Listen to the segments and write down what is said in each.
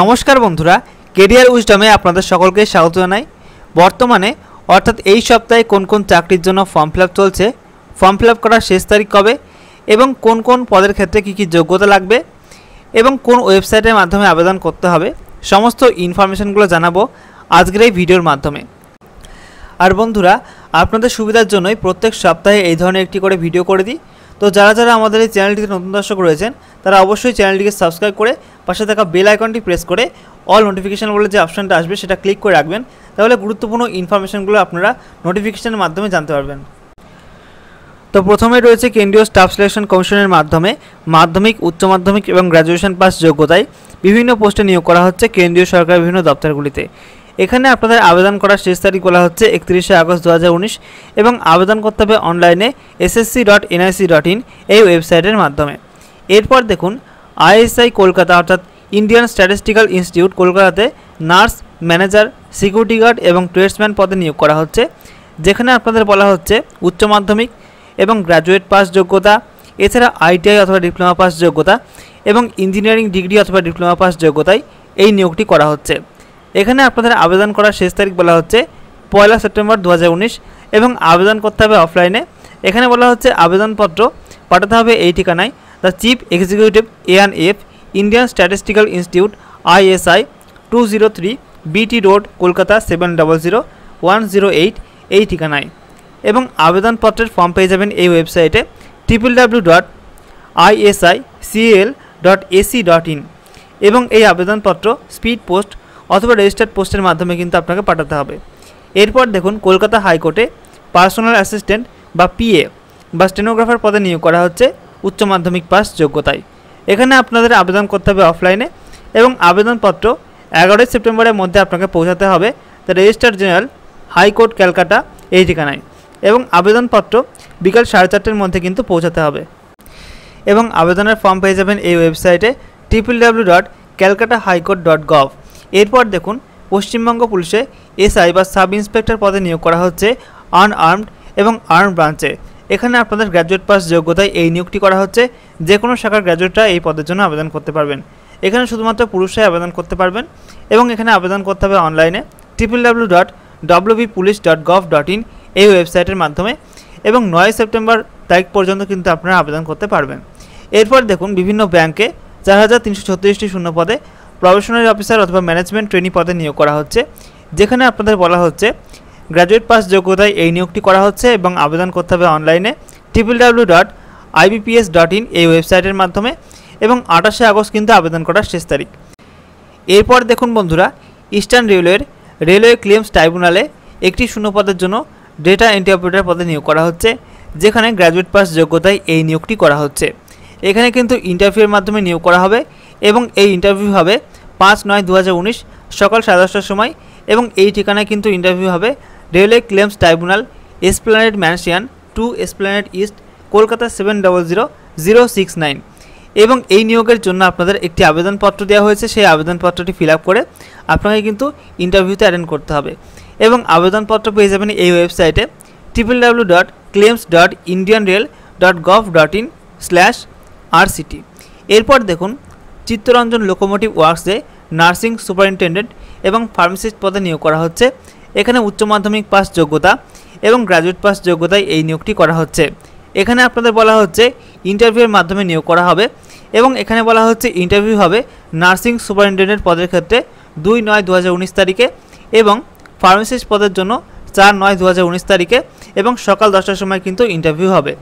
নমস্কার বন্ধুরা কেরিয়ার উইজডমে আপনাদের সকলকে স্বাগত জানাই বর্তমানে অর্থাৎ এই সপ্তাহে কোন কোন চাকরির জন্য ফর্ম ফিল চলছে ফর্ম ফিল আপ করার শেষ তারিখ কবে এবং কোন কোন পদের ক্ষেত্রে কী কী যোগ্যতা লাগবে এবং কোন ওয়েবসাইটের মাধ্যমে আবেদন করতে হবে সমস্ত ইনফরমেশনগুলো জানাবো আজকের এই ভিডিওর মাধ্যমে আর বন্ধুরা আপনাদের সুবিধার জন্যই প্রত্যেক সপ্তাহে এই ধরনের একটি করে ভিডিও করে দিই তো যারা যারা আমাদের এই চ্যানেলটিতে নতুন দর্শক রয়েছেন তারা অবশ্যই চ্যানেলটিকে সাবস্ক্রাইব করে পাশে থাকা বেল আইকনটি প্রেস করে অল নোটিফিকেশান বলে যে অপশানটা আসবে সেটা ক্লিক করে রাখবেন তাহলে গুরুত্বপূর্ণ ইনফরমেশানগুলো আপনারা নোটিফিকেশানের মাধ্যমে জানতে পারবেন তো প্রথমে রয়েছে কেন্দ্রীয় স্টাফ সিলেকশন কমিশনের মাধ্যমে মাধ্যমিক উচ্চ মাধ্যমিক এবং গ্র্যাজুয়েশন পাস যোগ্যতায় বিভিন্ন পোস্টে নিয়োগ করা হচ্ছে কেন্দ্রীয় সরকারের বিভিন্ন দপ্তরগুলিতে এখানে আপনাদের আবেদন করার শেষ তারিখ বলা হচ্ছে একত্রিশে আগস্ট দু এবং আবেদন করতে হবে অনলাইনে SSC dot NIC dot in এই ওয়েবসাইটের মাধ্যমে এরপর দেখুন আইএসআই কলকাতা অর্থাৎ ইন্ডিয়ান স্ট্যাটিস্টিক্যাল ইনস্টিটিউট কলকাতাতে নার্স ম্যানেজার সিকিউরিটি গার্ড এবং ট্রেডসম্যান পদে নিয়োগ করা হচ্ছে যেখানে আপনাদের বলা হচ্ছে উচ্চ মাধ্যমিক এবং গ্র্যাজুয়েট পাস যোগ্যতা এছাড়া আইটিআই অথবা ডিপ্লোমা পাস যোগ্যতা এবং ইঞ্জিনিয়ারিং ডিগ্রি অথবা ডিপ্লোমা পাস যোগ্যতায় এই নিয়োগটি করা হচ্ছে এখানে আপনাদের আবেদন করার শেষ তারিখ বলা হচ্ছে পয়লা সেপ্টেম্বর দু এবং আবেদন করতে হবে অফলাইনে এখানে বলা হচ্ছে আবেদনপত্র পাঠাতে হবে এই ঠিকানায় দ্য চিফ এক্সিকিউটিভ এআন এফ Indian statistical institute ISI two zero three BT road Kolkata seven double zero one zero eight এই ঠিকানায় এবং আবেদনপত্রের ফর্ম পেয়ে যাবেন এই ওয়েবসাইটে triple W dot ISI CL dot AC dot in এবং এই আবেদনপত্র স্পিড পোস্ট অথবা রেজিস্টার্ড পোস্টের মাধ্যমে কিন্তু আপনাকে পাঠাতে হবে এরপর দেখুন কলকাতা হাইকোর্টে পার্সোনাল অ্যাসিস্ট্যান্ট বা পিএ বা স্টেনোগ্রাফার পদে নিয়োগ করা হচ্ছে উচ্চ মাধ্যমিক পাস যোগ্যতায় এখানে আপনাদের আবেদন করতে হবে অফলাইনে এবং আবেদনপত্র এগারোই সেপ্টেম্বরের মধ্যে আপনাকে পৌঁছাতে হবে the registrar general high court Calcutta এই ঠিকানায় এবং আবেদনপত্র বিকাল সাড়ে চারটের মধ্যে কিন্তু পৌঁছাতে হবে এবং আবেদনের ফর্ম পেয়ে যাবেন এই ওয়েবসাইটে triple W dot Calcutta high court dot gov এরপর দেখুন পশ্চিমবঙ্গ পুলিশে এসআই বা সাব ইন্সপেক্টর পদে নিয়োগ করা হচ্ছে আনআর্মড এবং আর্ম ব্রাঞ্চে এখানে আপনাদের গ্র্যাজুয়েট পাস যোগ্যতায় এই নিয়োগটি করা হচ্ছে যে কোনো শাখার গ্র্যাজুয়েটরা এই পদের জন্য আবেদন করতে পারবেন এখানে শুধুমাত্র পুরুষরাই আবেদন করতে পারবেন এবং এখানে আবেদন করতে হবে অনলাইনে triple W dot WB police dot gov dot in এই ওয়েবসাইটের মাধ্যমে এবং নয় সেপ্টেম্বর তারিখ পর্যন্ত কিন্তু আপনারা আবেদন করতে পারবেন এরপর দেখুন বিভিন্ন ব্যাংকে চার হাজার তিনশো ছত্রিশটি শূন্য পদে প্রফেশনারি অফিসার অথবা ম্যানেজমেন্ট ট্রেনিং পদে নিয়োগ করা হচ্ছে যেখানে আপনাদের বলা হচ্ছে গ্র্যাজুয়েট পাস যোগ্যতায় এই নিয়োগটি করা হচ্ছে এবং আবেদন করতে হবে অনলাইনে triple dot IBPS dot in এই ওয়েবসাইটের মাধ্যমে এবং আঠাশে আগস্ট কিন্তু আবেদন করার শেষ তারিখ এরপর দেখুন বন্ধুরা ইস্টার্ন রেলওয়ের রেলওয়ে ক্লেমস ট্রাইব্যুনালে একটি শূন্যপদের জন্য ডেটা এন্ট্রি অপারেটর পদে নিয়োগ করা হচ্ছে যেখানে গ্র্যাজুয়েট পাস যোগ্যতায় এই নিয়োগটি করা হচ্ছে এখানে কিন্তু ইন্টারভিউয়ের মাধ্যমে নিয়োগ করা হবে এবং এই ইন্টারভিউ হবে পাঁচ নয় দু সকাল সাড়ে সময় এবং এই ঠিকানায় কিন্তু ইন্টারভিউ হবে railway claims tribunal Esplanade mansion two Esplanade east Kolkata seven double zero zero six nine এবং এই নিয়োগের জন্য আপনাদের একটি আবেদনপত্র দেওয়া হয়েছে সেই আবেদনপত্রটি ফিল আপ করে আপনাকে কিন্তু ইন্টারভিউতে অ্যাটেন্ড করতে হবে এবং আবেদনপত্র পেয়ে যাবেন এই ওয়েবসাইটে triple W dot claims dot Indian rail dot gov dot in slash R CT এরপর দেখুন চিত্তরঞ্জন লোকোমোটিভ ওয়ার্কসে নার্সিং সুপারিনটেন্ডেন্ট এবং ফার্মাসিস্ট পদে নিয়োগ করা হচ্ছে এখানে উচ্চ মাধ্যমিক পাস যোগ্যতা এবং গ্র্যাজুয়েট পাস যোগ্যতায় এই নিয়োগটি করা হচ্ছে এখানে আপনাদের বলা হচ্ছে ইন্টারভিউয়ের মাধ্যমে নিয়োগ করা হবে এবং এখানে বলা হচ্ছে ইন্টারভিউ হবে নার্সিং সুপারিনটেন্ডেন্ট পদের ক্ষেত্রে দুই নয় দু তারিখে এবং ফার্মাসিস্ট পদের জন্য চার নয় দু তারিখে এবং সকাল দশটার সময় কিন্তু ইন্টারভিউ হবে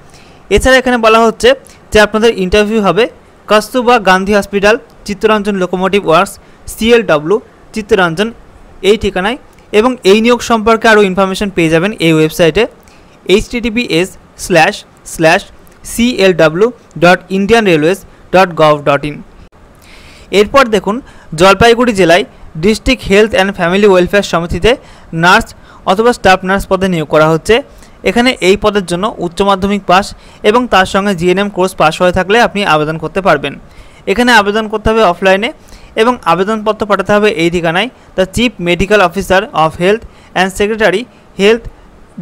এছাড়া এখানে বলা হচ্ছে যে আপনাদের ইন্টারভিউ হবে Kasturba Gandhi hospital Chittaranjan locomotive works CLW Chittaranjan এই ঠিকানায় এবং এই নিয়োগ সম্পর্কে আরও ইনফরমেশান পেয়ে যাবেন এই ওয়েবসাইটে HTTPS slash slash CLW dot Indian railways dot gov dot in এরপর দেখুন জলপাইগুড়ি জেলায় district health and family welfare সমিতিতে নার্স অথবা স্টাফ নার্স পদে নিয়োগ করা হচ্ছে এখানে এই পদের জন্য উচ্চ মাধ্যমিক পাস এবং তার সঙ্গে জিএনএম কোর্স পাস হয়ে থাকলে আপনি আবেদন করতে পারবেন এখানে আবেদন করতে হবে অফলাইনে এবং আবেদনপত্র পাঠাতে হবে এই ঠিকানায় the chief medical officer of health and secretary health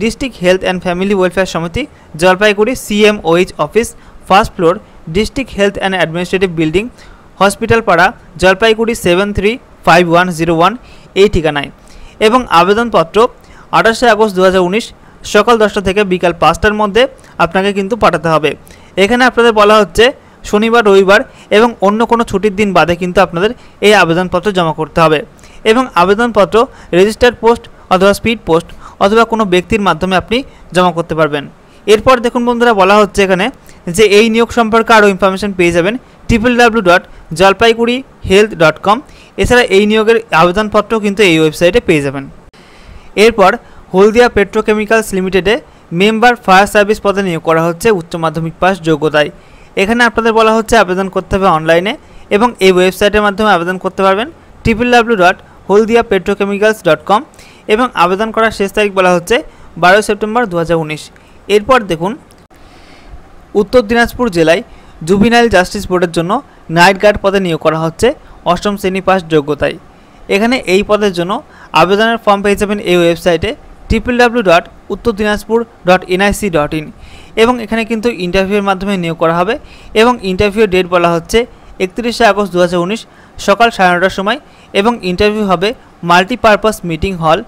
district health and family welfare samiti Jalpaiguri CMOH office first floor district health and administrative building hospital para Jalpaiguri seven three five one zero one এই ঠিকানায় এবং আবেদনপত্র আঠাশে আগস্ট দু সকাল দশটা থেকে বিকাল পাঁচটার মধ্যে আপনাকে কিন্তু পাঠাতে হবে এখানে আপনাদের বলা হচ্ছে শনিবার রবিবার এবং অন্য কোনো ছুটির দিন বাদে কিন্তু আপনাদের এই আবেদনপত্র জমা করতে হবে এবং আবেদনপত্র রেজিস্টার্ড পোস্ট অথবা স্পিড পোস্ট অথবা কোনো ব্যক্তির মাধ্যমে আপনি জমা করতে পারবেন এরপর দেখুন বন্ধুরা বলা হচ্ছে এখানে যে এই নিয়োগ সম্পর্কে আরও ইনফরমেশন পেয়ে যাবেন triple W dot Jalpaiguri health dot com এছাড়া এই নিয়োগের আবেদনপত্র কিন্তু এই ওয়েবসাইটে পেয়ে যাবেন এরপর হলদিয়া পেট্রোকেমিক্যালস লিমিটেডে মেম্বার ফায়ার সার্ভিস পদে নিয়োগ করা হচ্ছে উচ্চ মাধ্যমিক পাস যোগ্যতায় এখানে আপনাদের বলা হচ্ছে আবেদন করতে হবে অনলাইনে এবং এই ওয়েবসাইটের মাধ্যমে আবেদন করতে পারবেন triple W dot Haldia petrochemicals dot com এবং আবেদন করার শেষ তারিখ বলা হচ্ছে বারোই সেপ্টেম্বর দু এরপর দেখুন উত্তর দিনাজপুর জেলায় জুবিনাইল জাস্টিস বোর্ডের জন্য নাইট গার্ড পদে নিয়োগ করা হচ্ছে অষ্টম শ্রেণী পাস যোগ্যতায় এখানে এই পদের জন্য আবেদনের ফর্ম পেয়ে যাবেন এই ওয়েবসাইটে triple W dot Uttar Dinajpur dot NIC dot in এবং এখানে কিন্তু ইন্টারভিউয়ের মাধ্যমে নিয়োগ করা হবে এবং ইন্টারভিউ ডেট বলা হচ্ছে একত্রিশে আগস্ট দু সকাল সাড়ে নটার সময় এবং ইন্টারভিউ হবে মাল্টিপারপাস মিটিং হল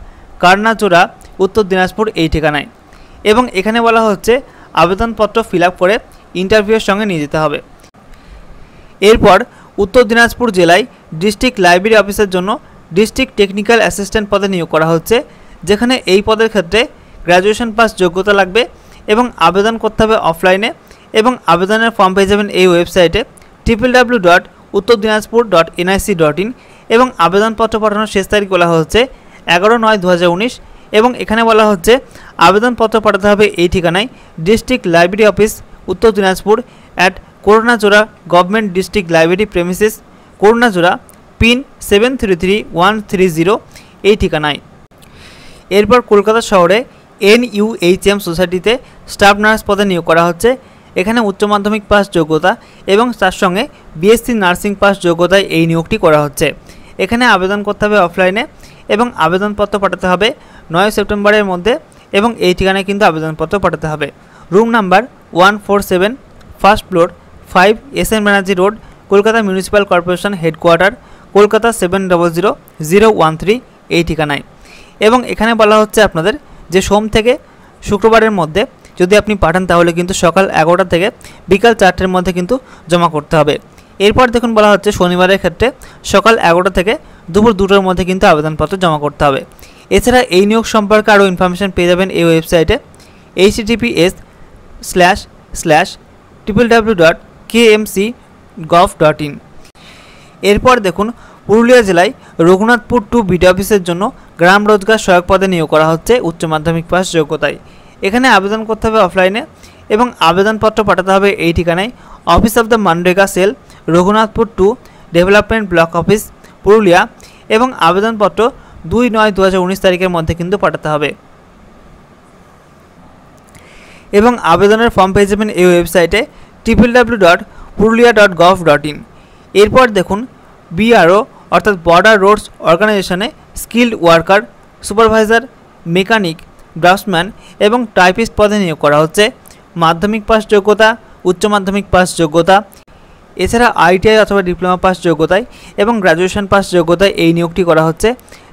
কার্নাচোড়া উত্তর দিনাজপুর এই ঠিকানায় এবং এখানে বলা হচ্ছে আবেদনপত্র ফিল করে ইন্টারভিউয়ের সঙ্গে নিয়ে যেতে হবে এরপর উত্তর দিনাজপুর জেলায় ডিস্ট্রিক্ট লাইব্রেরি অফিসের জন্য ডিস্ট্রিক্ট টেকনিক্যাল অ্যাসিস্ট্যান্ট পদে নিয়োগ করা হচ্ছে যেখানে এই পদের ক্ষেত্রে গ্র্যাজুয়েশন পাস যোগ্যতা লাগবে এবং আবেদন করতে হবে অফলাইনে এবং আবেদনের ফর্ম পেয়ে যাবেন এই ওয়েবসাইটে triple W dot Uttar Dinajpur dot NIC dot in এবং আবেদনপত্র পাঠানোর শেষ তারিখ বলা হচ্ছে এগারো নয় দু হাজার উনিশ এবং এখানে বলা হচ্ছে আবেদনপত্র পাঠাতে হবে এই ঠিকানায় district library office Uttar Dinajpur at Karanjora government district library premises Karanjora pin seven three three one three zero এই ঠিকানায় এরপর কলকাতা শহরে এন ইউএইচএম সোসাইটিতে স্টাফ নার্স পদে নিয়োগ করা হচ্ছে এখানে উচ্চ মাধ্যমিক পাস যোগ্যতা এবং তার সঙ্গে বিএসসি নার্সিং পাস যোগ্যতায় এই নিয়োগটি করা হচ্ছে এখানে আবেদন করতে হবে অফলাইনে এবং আবেদনপত্র পাঠাতে হবে নয় সেপ্টেম্বরের মধ্যে এবং এই ঠিকানায় কিন্তু আবেদনপত্র পাঠাতে হবে room number one four seven first floor five S N Banerjee road Kolkata municipal corporation headquarter Kolkata seven double zero zero one three এই ঠিকানায় এবং এখানে বলা হচ্ছে আপনাদের যে সোম থেকে শুক্রবারের মধ্যে যদি আপনি পাঠান তাহলে কিন্তু সকাল এগারোটা থেকে বিকাল চারটের মধ্যে কিন্তু জমা করতে হবে এরপর দেখুন বলা হচ্ছে শনিবারের ক্ষেত্রে সকাল এগারোটা থেকে দুপুর দুটোর মধ্যে কিন্তু আবেদনপত্র জমা করতে হবে এছাড়া এই নিয়োগ সম্পর্কে আরও ইনফরমেশান পেয়ে যাবেন এই ওয়েবসাইটে HTTPS slash slash triple W dot K M C gov dot in এরপর দেখুন পুরুলিয়া জেলায় রঘুনাথপুর টু বিডি অফিসের জন্য গ্রাম রোজগার সহায়ক পদে নিয়োগ করা হচ্ছে উচ্চ মাধ্যমিক পাস যোগ্যতায় এখানে আবেদন করতে হবে অফলাইনে এবং আবেদনপত্র পাঠাতে হবে এই ঠিকানায় office of the MNREGA cell Raghunathpur two development block office Purulia এবং আবেদনপত্র দুই নয় দু তারিখের মধ্যে কিন্তু পাঠাতে হবে এবং আবেদনের ফর্ম পেয়ে যাবেন এই ওয়েবসাইটে triple W dot Purulia dot gov dot in এরপর দেখুন বিআরও অর্থাৎ বর্ডার রোডস অর্গানাইজেশনে skilled worker supervisor mechanic draughtsman এবং টাইপিস্ট পদে নিয়োগ করা হচ্ছে মাধ্যমিক পাস যোগ্যতা উচ্চ মাধ্যমিক পাস যোগ্যতা এছাড়া আইটিআই অথবা ডিপ্লোমা পাস যোগ্যতায় এবং গ্র্যাজুয়েশন পাস যোগ্যতায় এই নিয়োগটি করা হচ্ছে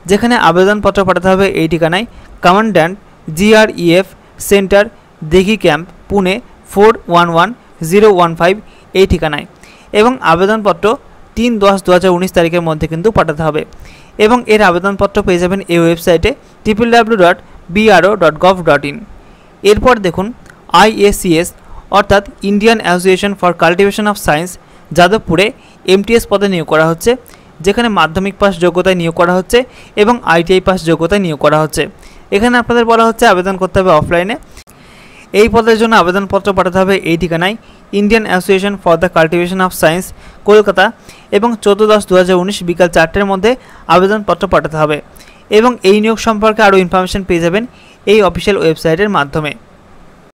যেখানে আবেদনপত্র পাঠাতে হবে এই ঠিকানায় commandant GREF centre Dighi camp Pune four one one zero one five এই ঠিকানায় এবং আবেদনপত্র তিন দশ দু হাজার উনিশ তারিখের মধ্যে কিন্তু পাঠাতে হবে এবং এর আবেদনপত্র পেয়ে যাবেন এই ওয়েবসাইটে triple W dot BRO dot gov dot in এরপর দেখুন আইএসিএস অর্থাৎ Indian association for cultivation of science যাদবপুরে এমটিএস পদে নিয়োগ করা হচ্ছে যেখানে মাধ্যমিক পাস যোগ্যতায় নিয়োগ করা হচ্ছে এবং আইটিআই পাস যোগ্যতায় নিয়োগ করা হচ্ছে এখানে আপনাদের বলা হচ্ছে আবেদন করতে হবে অফলাইনে এই পদের জন্য আবেদনপত্র পাঠাতে হবে এই ঠিকানায় Indian association for the cultivation of science Kolkata এবং চোদ্দো দশ দু হাজার উনিশ বিকাল চারটের মধ্যে আবেদনপত্র পাঠাতে হবে এবং এই নিয়োগ সম্পর্কে আরও ইনফরমেশন পেয়ে যাবেন এই অফিসিয়াল ওয়েবসাইটের মাধ্যমে